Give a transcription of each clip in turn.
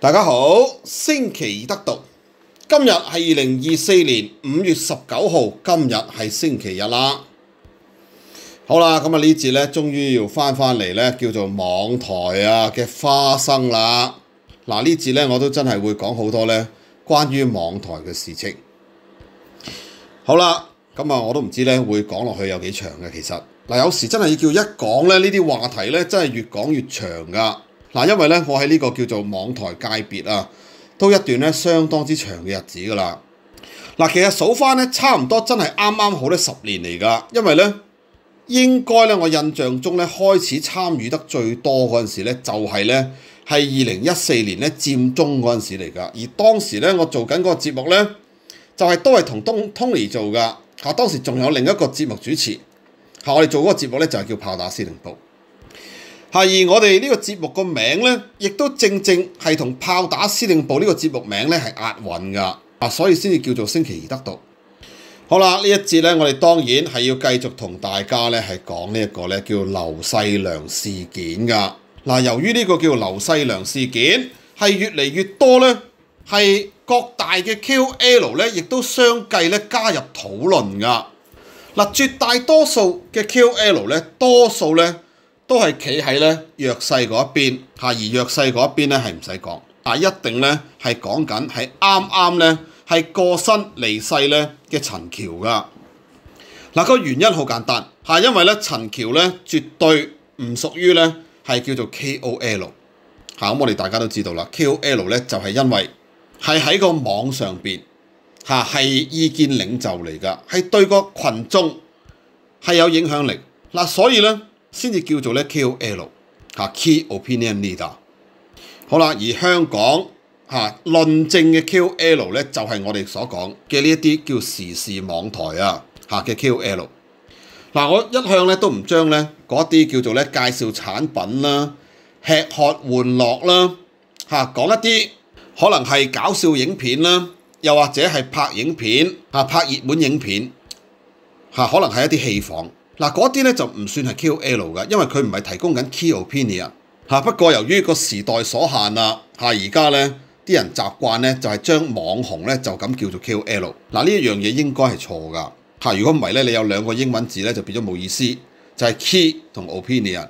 大家好，星期二得读，今日系二零二四年五月十九号，今日系星期日啦。好啦，咁啊呢节咧，终于要翻翻嚟咧，叫做网台啊嘅花生啦。嗱呢节咧，我都真系会讲好多咧关于网台嘅事情。好啦，咁啊我都唔知咧会讲落去有几长嘅，其实嗱有时真系叫一讲咧呢啲话题咧，真系越讲越长噶。嗱，因為咧，我喺呢個叫做網台界別啊，都一段咧相當之長嘅日子㗎啦。嗱，其實數翻咧，差唔多真係啱啱好咧十年嚟㗎。因為咧，應該咧，我印象中咧，開始參與得最多嗰陣時咧，就係咧係二零一四年咧佔中嗰陣時嚟㗎。而當時咧，我做緊嗰個節目咧，就係都係同 Tony 做㗎。嚇，當時仲有另一個節目主持嚇，我哋做嗰個節目咧就係叫炮打司令部。系而我哋呢个节目个名呢，亦都正正系同炮打司令部呢个节目名呢系押韵噶，啊，所以先至叫做星期二得到。好啦，呢一节呢，我哋当然系要继续同大家呢系讲呢一个呢叫刘世良事件噶。嗱，由于呢个叫刘世良事件系越嚟越多呢，系各大嘅 Q L 呢亦都相继呢加入讨论噶。嗱，绝大多数嘅 Q L 呢，多数呢。都係企喺咧弱勢嗰一邊，嚇而弱勢嗰一邊咧係唔使講，啊一定咧係講緊係啱啱咧係過身離世咧嘅陳橋噶嗱個原因好簡單嚇，因為咧陳橋咧絕對唔屬於咧係叫做 K.O.L 嚇，咁我哋大家都知道啦，K.O.L 咧就係因為係喺個網上邊嚇係意見領袖嚟㗎，係對個群眾係有影響力嗱，所以咧。先至叫做咧 KOL 嚇 key opinion leader，好啦，而香港嚇論證嘅 KOL 咧就係我哋所講嘅呢一啲叫時事網台啊嚇嘅 KOL。嗱我一向咧都唔將咧嗰啲叫做咧介紹產品啦、吃喝玩樂啦嚇講一啲可能係搞笑影片啦，又或者係拍影片嚇拍熱門影片嚇可能係一啲戲房。嗱，嗰啲咧就唔算係 KOL 㗎，因為佢唔係提供緊 KOPinion e y 嚇。不過由於個時代所限啦嚇，而家咧啲人習慣咧就係將網紅咧就咁叫做 KOL。嗱呢一樣嘢應該係錯㗎嚇。如果唔係咧，你有兩個英文字咧就變咗冇意思，就係 K e y 同 Opinion。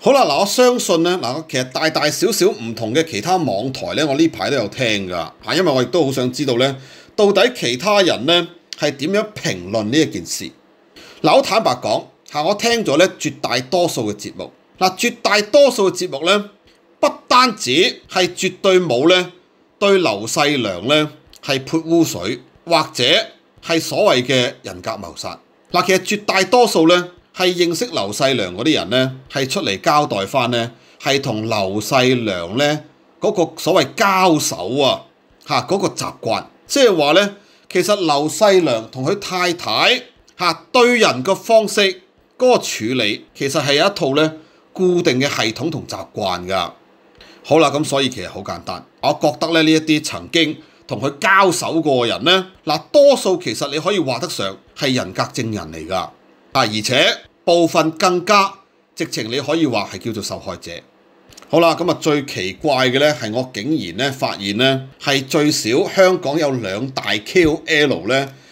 好啦，嗱我相信咧嗱，其實大大小小唔同嘅其他網台咧，我呢排都有聽㗎嚇，因為我亦都好想知道咧，到底其他人咧係點樣評論呢一件事。我坦白講，嚇我聽咗咧絕大多數嘅節目，嗱絕大多數嘅節目咧，不單止係絕對冇咧對劉世良咧係潑污水，或者係所謂嘅人格謀殺。嗱，其實絕大多數咧係認識劉世良嗰啲人咧，係出嚟交代翻咧係同劉世良咧嗰個所謂交手啊嚇嗰個習慣，即係話咧其實劉世良同佢太太。嚇對人嘅方式，嗰個處理其實係有一套咧固定嘅系統同習慣㗎。好啦，咁所以其實好簡單。我覺得咧呢一啲曾經同佢交手過嘅人咧，嗱多數其實你可以話得上係人格證人嚟㗎。啊，而且部分更加直情你可以話係叫做受害者。好啦，咁啊最奇怪嘅咧係我竟然咧發現咧係最少香港有兩大 K.O.L 咧。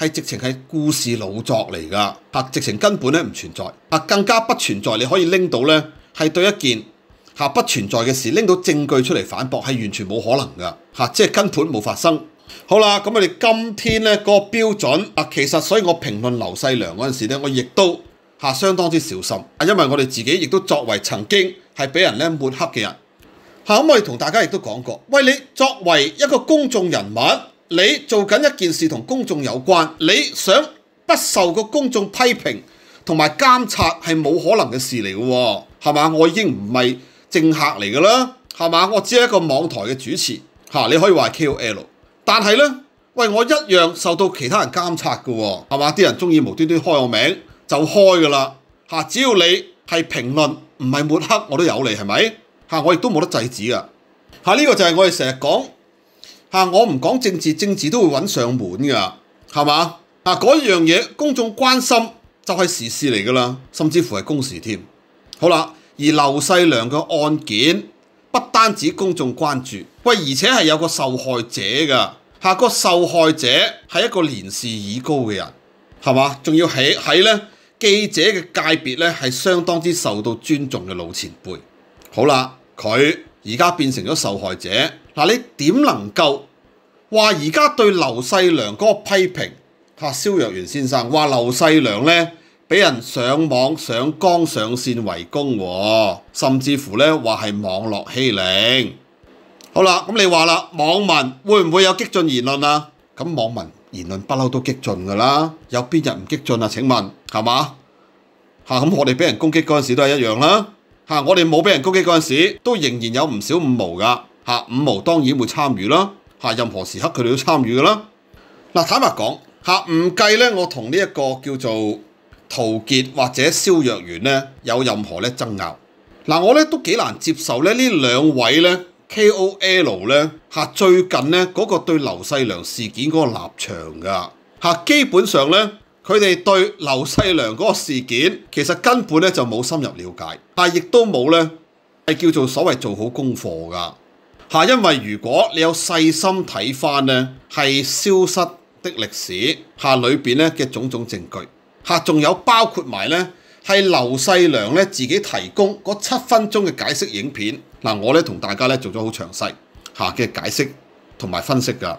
係直情係故事老作嚟㗎，嚇！直情根本咧唔存在，嚇更加不存在。你可以拎到咧係對一件嚇不存在嘅事，拎到證據出嚟反駁係完全冇可能㗎，嚇！即係根本冇發生。好啦，咁我哋今天咧個標準，啊，其實所以我評論劉世良嗰陣時咧，我亦都嚇相當之小心，啊，因為我哋自己亦都作為曾經係俾人咧抹黑嘅人，嚇，咁我哋同大家亦都講過？喂你作為一個公眾人物。你做緊一件事同公眾有關，你想不受個公眾批評同埋監察係冇可能嘅事嚟嘅喎，係嘛？我已經唔係政客嚟嘅啦，係嘛？我只係一個網台嘅主持嚇，你可以話 KOL，但係呢，喂，我一樣受到其他人監察嘅喎，係嘛？啲人中意無端端開我名就開㗎啦嚇，只要你係評論唔係抹黑，我都有你係咪嚇？我亦都冇得制止㗎嚇，呢個就係我哋成日講。吓我唔讲政治，政治都会揾上门噶，系嘛？啊，嗰样嘢公众关心就系时事嚟噶啦，甚至乎系公事添。好啦，而刘世良嘅案件不单止公众关注，喂，而且系有个受害者噶。吓，个受害者系一个年事已高嘅人，系嘛？仲要喺喺咧记者嘅界别咧系相当之受到尊重嘅老前辈。好啦，佢而家变成咗受害者。嗱，你點能夠話而家對劉世良嗰個批評？哈，蕭若元先生話劉世良咧俾人上網上江上線圍攻，甚至乎咧話係網絡欺凌。好啦，咁你話啦，網民會唔會有激進言論啊？咁網民言論不嬲都激進噶啦，有邊日唔激進啊？請問係嘛？嚇咁我哋俾人攻擊嗰陣時都係一樣啦。嚇我哋冇俾人攻擊嗰陣時，都仍然有唔少五毛噶。嚇五毛當然會參與啦！嚇任何時刻佢哋都參與噶啦。嗱坦白講，嚇唔計咧，我同呢一個叫做陶傑或者肖若元咧有任何咧爭拗。嗱我咧都幾難接受咧呢兩位咧 K.O.L 咧嚇最近咧嗰個對劉世良事件嗰個立場噶嚇基本上咧佢哋對劉世良嗰個事件其實根本咧就冇深入了解，但亦都冇咧係叫做所謂做好功課噶。嚇，因為如果你有細心睇翻咧，係消失的歷史嚇裏邊咧嘅種種證據嚇，仲有包括埋咧係劉世良咧自己提供嗰七分鐘嘅解釋影片嗱，我咧同大家咧做咗好詳細嚇嘅解釋同埋分析㗎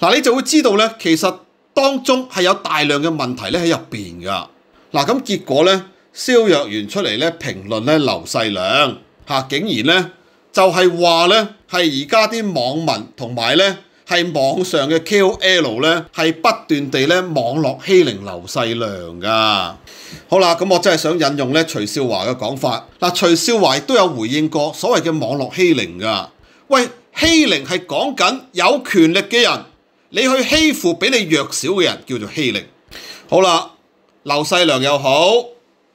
嗱，你就會知道咧，其實當中係有大量嘅問題咧喺入邊㗎嗱，咁結果咧，肖若元出嚟咧評論咧劉世良嚇，竟然咧就係話咧。系而家啲网民同埋咧，系网上嘅 KOL 咧，系不斷地咧網絡欺凌劉世良噶。好啦，咁我真係想引用咧徐少華嘅講法。嗱，徐少華亦都有回應過所謂嘅網絡欺凌噶。喂，欺凌係講緊有權力嘅人，你去欺負比你弱小嘅人叫做欺凌。好啦，劉世良又好，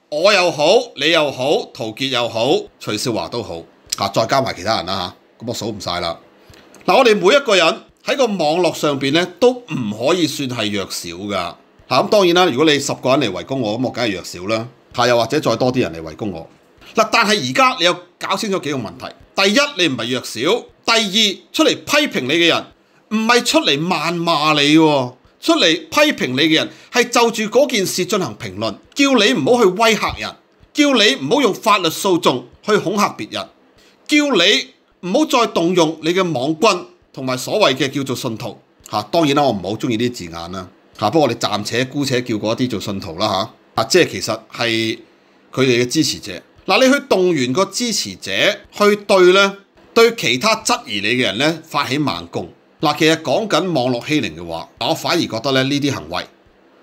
我又好，你又好，陶傑又好，徐少華都好，嚇，再加埋其他人啦咁我数唔晒啦。嗱，我哋每一个人喺个网络上边咧，都唔可以算系弱小噶吓。咁当然啦，如果你十个人嚟围攻我，咁我梗系弱小啦。吓，又或者再多啲人嚟围攻我嗱。但系而家你又搞清楚几个问题：，第一，你唔系弱小；，第二，出嚟批评你嘅人唔系出嚟谩骂你，出嚟批评你嘅人系就住嗰件事进行评论，叫你唔好去威吓人，叫你唔好用法律诉讼去恐吓别人，叫你。唔好再動用你嘅網軍同埋所謂嘅叫做信徒嚇，當然啦，我唔好中意啲字眼啦嚇，不過我哋暫且姑且叫嗰一啲做信徒啦嚇，啊，即係其實係佢哋嘅支持者嗱，你去動員個支持者去對咧對其他質疑你嘅人咧發起猛攻嗱，其實講緊網絡欺凌嘅話，我反而覺得咧呢啲行為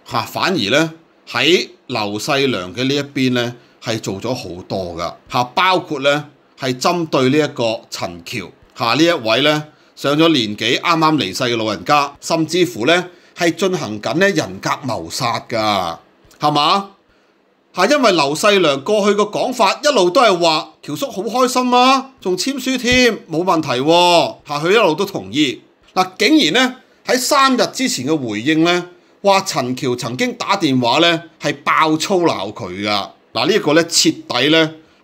嚇，反而咧喺劉世良嘅呢一邊咧係做咗好多噶嚇，包括咧。係針對呢一個陳橋下呢一位咧上咗年紀啱啱離世嘅老人家，甚至乎咧係進行緊咧人格謀殺㗎，係嘛？係因為劉世良過去個講法一路都係話喬叔好開心啊，仲簽書添，冇問題喎，佢一路都同意。嗱，竟然咧喺三日之前嘅回應咧，話陳橋曾經打電話咧係爆粗鬧佢㗎。嗱呢一個咧徹底咧。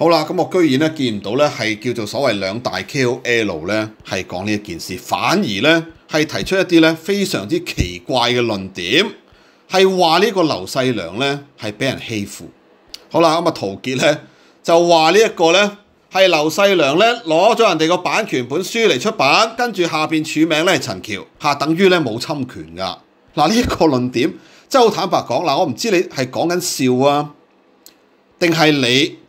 好啦，咁我居然咧見唔到咧係叫做所謂兩大 KOL 咧係講呢一件事，反而咧係提出一啲咧非常之奇怪嘅論點，係話呢個劉世良咧係俾人欺負。好啦，咁啊陶傑咧就話呢一個咧係劉世良咧攞咗人哋個版權本書嚟出版，跟住下面署名咧係陳橋嚇，等於咧冇侵權噶。嗱呢個論點真係好坦白講，嗱我唔知你係講緊笑啊，定係你？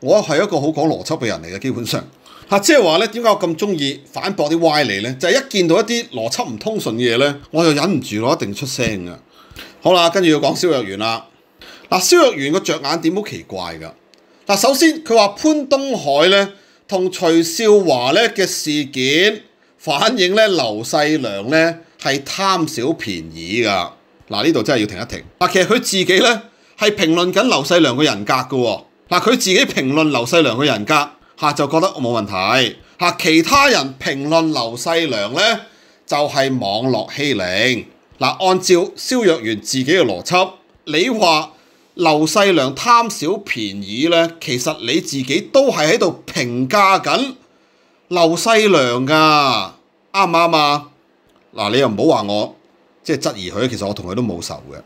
我係一個好講邏輯嘅人嚟嘅，基本上嚇，即係話咧，點解我咁中意反駁啲歪理呢？就係一見到一啲邏輯唔通順嘅嘢咧，我就忍唔住咯，一定出聲嘅。好啦，跟住要講肖若元啦。嗱，肖若元個着眼點好奇怪噶。嗱，首先佢話潘東海咧同徐少華咧嘅事件反映咧，劉世良咧係貪小便宜㗎。嗱，呢度真係要停一停。嗱，其實佢自己咧係評論緊劉世良個人格喎。嗱佢自己評論劉世良嘅人格，嚇就覺得冇問題嚇。其他人評論劉世良咧，就係網絡欺凌。嗱，按照肖若元自己嘅邏輯，你話劉世良貪小便宜咧，其實你自己都係喺度評價緊劉世良噶，啱唔啱啊？嗱，你又唔好話我即係質疑佢，其實我同佢都冇仇嘅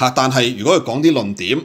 嚇。但係如果佢講啲論點，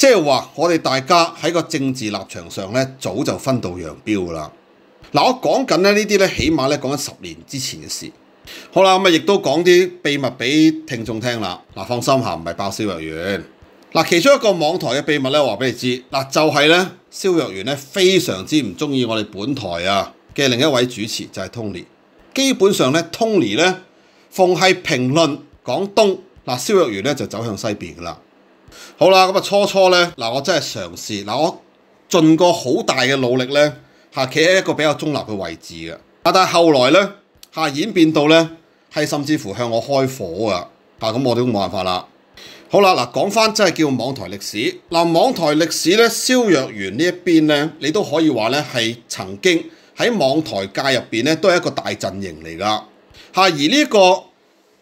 即係話，我哋大家喺個政治立場上咧，早就分道揚镳啦。嗱，我講緊咧呢啲咧，起碼咧講緊十年之前嘅事。好啦，咁啊，亦都講啲秘密俾聽眾聽啦。嗱，放心下，唔係爆笑藥丸。嗱，其中一個網台嘅秘密咧，話俾你知。嗱，就係咧，蕭藥丸咧非常之唔中意我哋本台啊嘅另一位主持就係 Tony。基本上咧，Tony 咧逢係評論廣東，嗱，蕭藥丸咧就走向西邊噶啦。好啦，咁啊初初呢，嗱我真系尝试，嗱我尽过好大嘅努力呢，系企喺一个比较中立嘅位置嘅，啊但系后来呢，系演变到呢，系甚至乎向我开火啊，啊咁我都冇办法啦。好啦，嗱讲翻真系叫网台历史，嗱网台历史呢，萧若元呢一边呢，你都可以话呢系曾经喺网台界入边呢，都系一个大阵营嚟噶，系而呢个。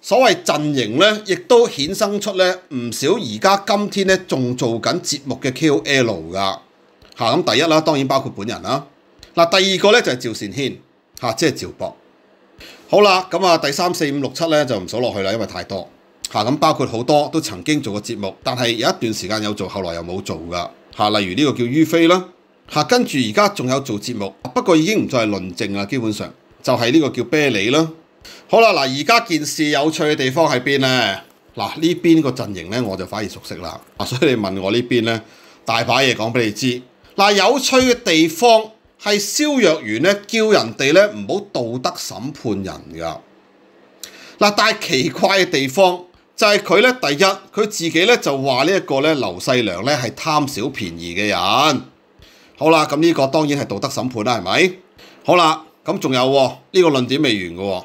所謂陣營咧，亦都衍生出咧唔少而家今天咧仲做緊節目嘅 KOL 噶嚇咁第一啦，當然包括本人啦。嗱第二個咧就係趙善軒嚇，即係趙博。好啦，咁啊第三四五六七咧就唔數落去啦，因為太多嚇咁包括好多都曾經做過節目，但係有一段時間有做，後來又冇做噶嚇。例如呢個叫於飛啦嚇，跟住而家仲有做節目，不過已經唔再係論證啦。基本上就係呢個叫啤梨啦。好啦，嗱，而家件事有趣嘅地方喺边咧？嗱，呢边个阵营咧，我就反而熟悉啦。啊，所以你问我呢边咧，大把嘢讲俾你知。嗱，有趣嘅地方系萧若元咧，叫人哋咧唔好道德审判人噶。嗱，但系奇怪嘅地方就系佢咧，第一佢自己咧就话呢一个咧，刘世良咧系贪小便宜嘅人。好啦，咁呢个当然系道德审判啦，系咪？好啦，咁仲有呢个论点未完嘅。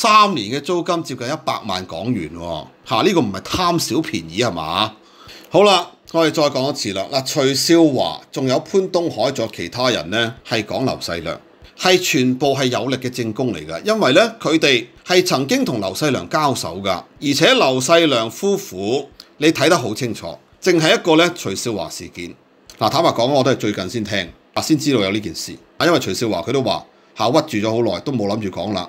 三年嘅租金接近一百萬港元，嚇呢個唔係貪小便宜係嘛？好啦，我哋再講一次啦。嗱，徐少華仲有潘東海仲有其他人呢，係講劉世良，係全部係有力嘅政工嚟噶。因為呢，佢哋係曾經同劉世良交手噶，而且劉世良夫婦你睇得好清楚，淨係一個呢徐少華事件。嗱，坦白講，我都係最近先聽，先知道有呢件事。啊，因為徐少華佢都話嚇屈住咗好耐，都冇諗住講啦。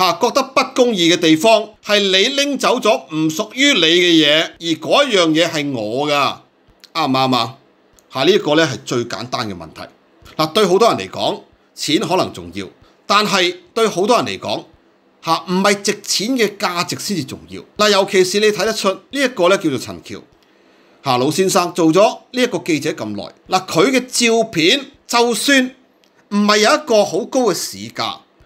嚇覺得不公義嘅地方係你拎走咗唔屬於你嘅嘢，而嗰一樣嘢係我噶，啱唔啱啊？嚇呢一個咧係最簡單嘅問題。嗱對好多人嚟講，錢可能重要，但係對好多人嚟講，嚇唔係值錢嘅價值先至重要。嗱，尤其是你睇得出呢一個咧叫做陳橋嚇老先生做咗呢一個記者咁耐，嗱佢嘅照片就算唔係有一個好高嘅市價。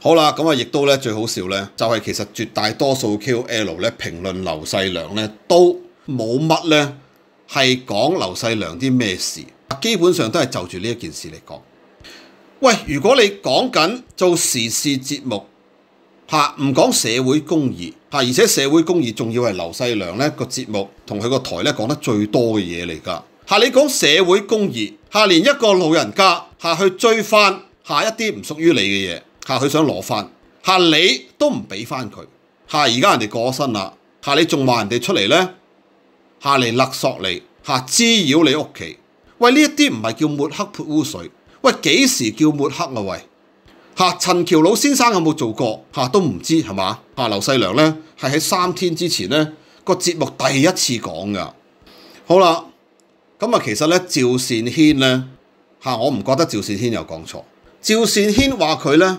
好啦，咁啊，亦都咧最好笑咧，就係其實絕大多數 Q L 咧評論劉世良咧都冇乜咧係講劉世良啲咩事，基本上都係就住呢一件事嚟講。喂，如果你講緊做時事節目嚇，唔講社會公義嚇，而且社會公義仲要係劉世良咧個節目同佢個台咧講得最多嘅嘢嚟㗎嚇。你講社會公義嚇，連一個老人家嚇去追翻下一啲唔屬於你嘅嘢。嚇佢想攞翻嚇你都唔俾翻佢嚇而家人哋過身啦嚇你仲話人哋出嚟咧嚇嚟勒索你嚇滋擾你屋企喂呢一啲唔係叫抹黑泼污水喂幾時叫抹黑啊喂嚇陳橋老先生有冇做過嚇都唔知係嘛嚇劉世良咧係喺三天之前咧個節目第一次講噶好啦咁啊其實咧趙善軒咧嚇我唔覺得趙善軒有講錯趙善軒話佢咧。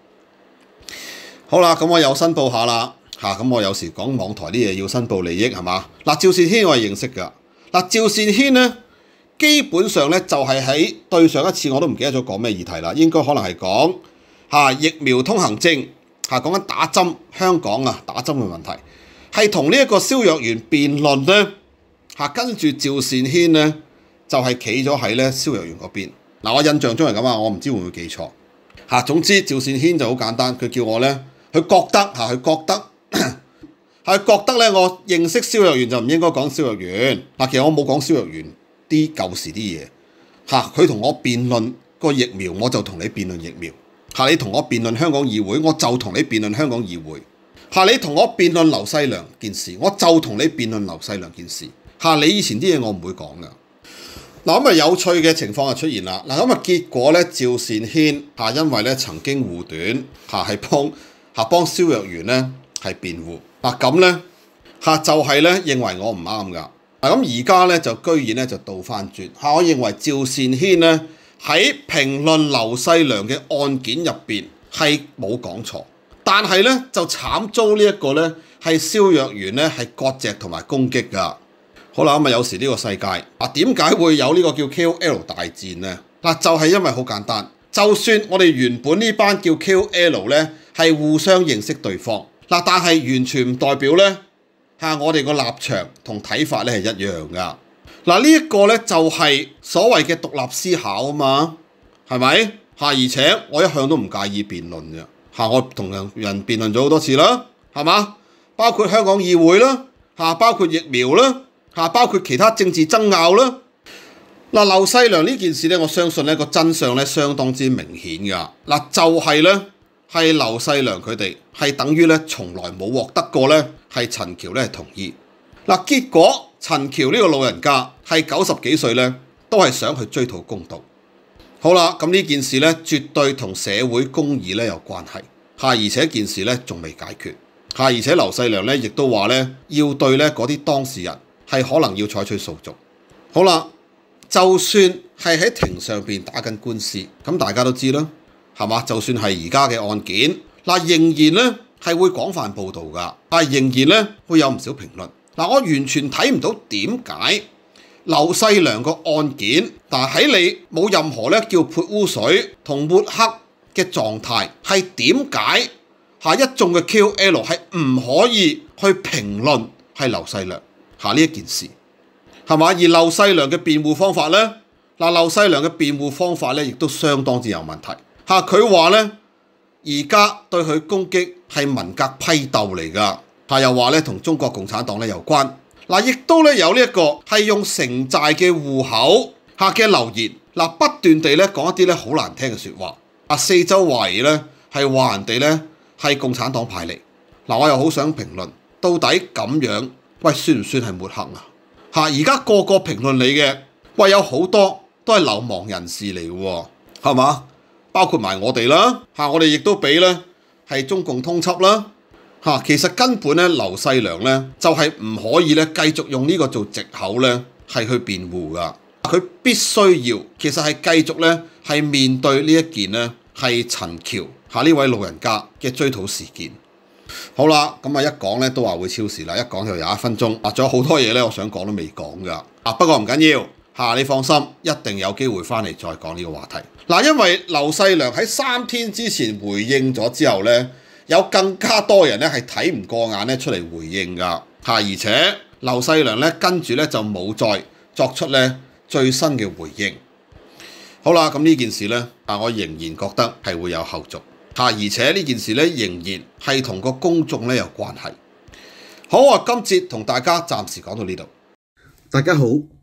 好啦，咁我又申報下啦嚇，咁我有時講網台啲嘢要申報利益係嘛？嗱，趙善軒我係認識噶，嗱，趙善軒咧，基本上咧就係喺對上一次我都唔記得咗講咩議題啦，應該可能係講嚇疫苗通行證嚇，講緊打針香港啊打針嘅問題，係同呢一個消藥員辯論咧嚇，跟住趙善軒咧就係企咗喺咧消藥員嗰邊。嗱，我印象中係咁啊，我唔知會唔會記錯嚇。總之趙善軒就好簡單，佢叫我咧。佢覺得嚇，佢覺得 係覺得咧。我認識肖若園就唔應該講肖若園啊。其實我冇講肖若園啲舊時啲嘢嚇。佢同我辯論個疫苗，我就同你辯論疫苗嚇。你同我辯論香港議會，我就同你辯論香港議會嚇。你同我辯論劉世良件事，我就同你辯論劉世良件事嚇。你以前啲嘢我唔會講噶嗱。咁啊有趣嘅情況就出現啦嗱。咁啊結果咧，趙善軒嚇，因為咧曾經互短嚇係幫。嚇幫蕭若元咧係辯護啊，咁咧嚇就係咧認為我唔啱㗎嗱咁而家咧就居然咧就倒翻轉嚇，我認為趙善軒咧喺評論劉世良嘅案件入邊係冇講錯，但係咧就慘遭呢一個咧係蕭若元咧係割席同埋攻擊㗎。好啦咁啊，有時呢個世界啊點解會有呢個叫 K O L 大戰咧嗱？就係因為好簡單，就算我哋原本呢班叫 K O L 咧。係互相認識對方嗱，但係完全唔代表咧我哋個立場同睇法咧係一樣噶嗱，呢一個咧就係所謂嘅獨立思考啊嘛，係咪嚇？而且我一向都唔介意辯論嘅嚇，我同人人辯論咗好多次啦，係嘛？包括香港議會啦嚇，包括疫苗啦嚇，包括其他政治爭拗啦嗱，劉世良呢件事咧，我相信咧個真相咧相當之明顯㗎嗱，就係咧。系刘世良佢哋系等于咧从来冇获得过咧，系陈桥咧同意。嗱，结果陈桥呢个老人家系九十几岁咧，都系想去追讨公道。好啦，咁呢件事咧绝对同社会公义咧有关系，吓而且件事咧仲未解决，吓而且刘世良咧亦都话咧要对咧嗰啲当事人系可能要采取诉讼。好啦，就算系喺庭上边打紧官司，咁大家都知啦。係嘛？就算係而家嘅案件嗱，仍然咧係會廣泛報道㗎，但係仍然咧會有唔少評論嗱。我完全睇唔到點解劉世良個案件，但喺你冇任何咧叫潑污水同抹黑嘅狀態，係點解下一眾嘅 Q L 係唔可以去評論係劉世良下呢一件事係嘛？而劉世良嘅辯護方法咧，嗱，劉世良嘅辯護方法咧，亦都相當之有問題。啊！佢話咧，而家對佢攻擊係文革批鬥嚟噶。啊，又話咧，同中國共產黨咧有關。嗱，亦都咧有呢一個係用城寨嘅户口嚇嘅留言。嗱，不斷地咧講一啲咧好難聽嘅説話。啊，四周圍咧係話人哋咧係共產黨派嚟。嗱，我又好想評論，到底咁樣喂算唔算係抹黑啊？嚇！而家個個評論你嘅喂，有好多都係流亡人士嚟嘅喎，係嘛？包括埋我哋啦，嚇我哋亦都俾咧係中共通緝啦，嚇其實根本咧劉世良咧就係唔可以咧繼續用呢個做藉口咧係去辯護噶，佢必須要其實係繼續咧係面對呢一件咧係陳橋嚇呢位老人家嘅追討事件。好啦，咁啊一講咧都話會超時啦，一講就有一分鐘，啊仲有好多嘢咧我想講都未講㗎，啊不過唔緊要。啊！你放心，一定有機會翻嚟再講呢個話題。嗱，因為劉世良喺三天之前回應咗之後呢，有更加多人呢係睇唔過眼咧出嚟回應噶。嚇！而且劉世良呢跟住呢就冇再作出呢最新嘅回應。好啦，咁呢件事呢，啊，我仍然覺得係會有後續。嚇！而且呢件事呢仍然係同個公眾呢有關係。好啊，今節同大家暫時講到呢度。大家好。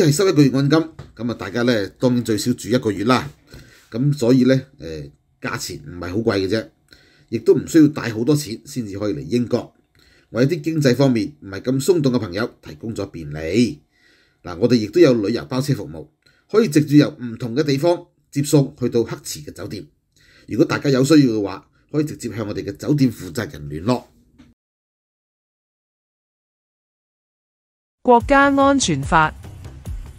只系收一个月按金，咁啊，大家咧当然最少住一个月啦。咁所以咧，诶，价钱唔系好贵嘅啫，亦都唔需要带好多钱先至可以嚟英国。为有啲经济方面唔系咁松动嘅朋友提供咗便利。嗱，我哋亦都有旅游包车服务，可以直接由唔同嘅地方接送去到黑池嘅酒店。如果大家有需要嘅话，可以直接向我哋嘅酒店负责人联络。国家安全法。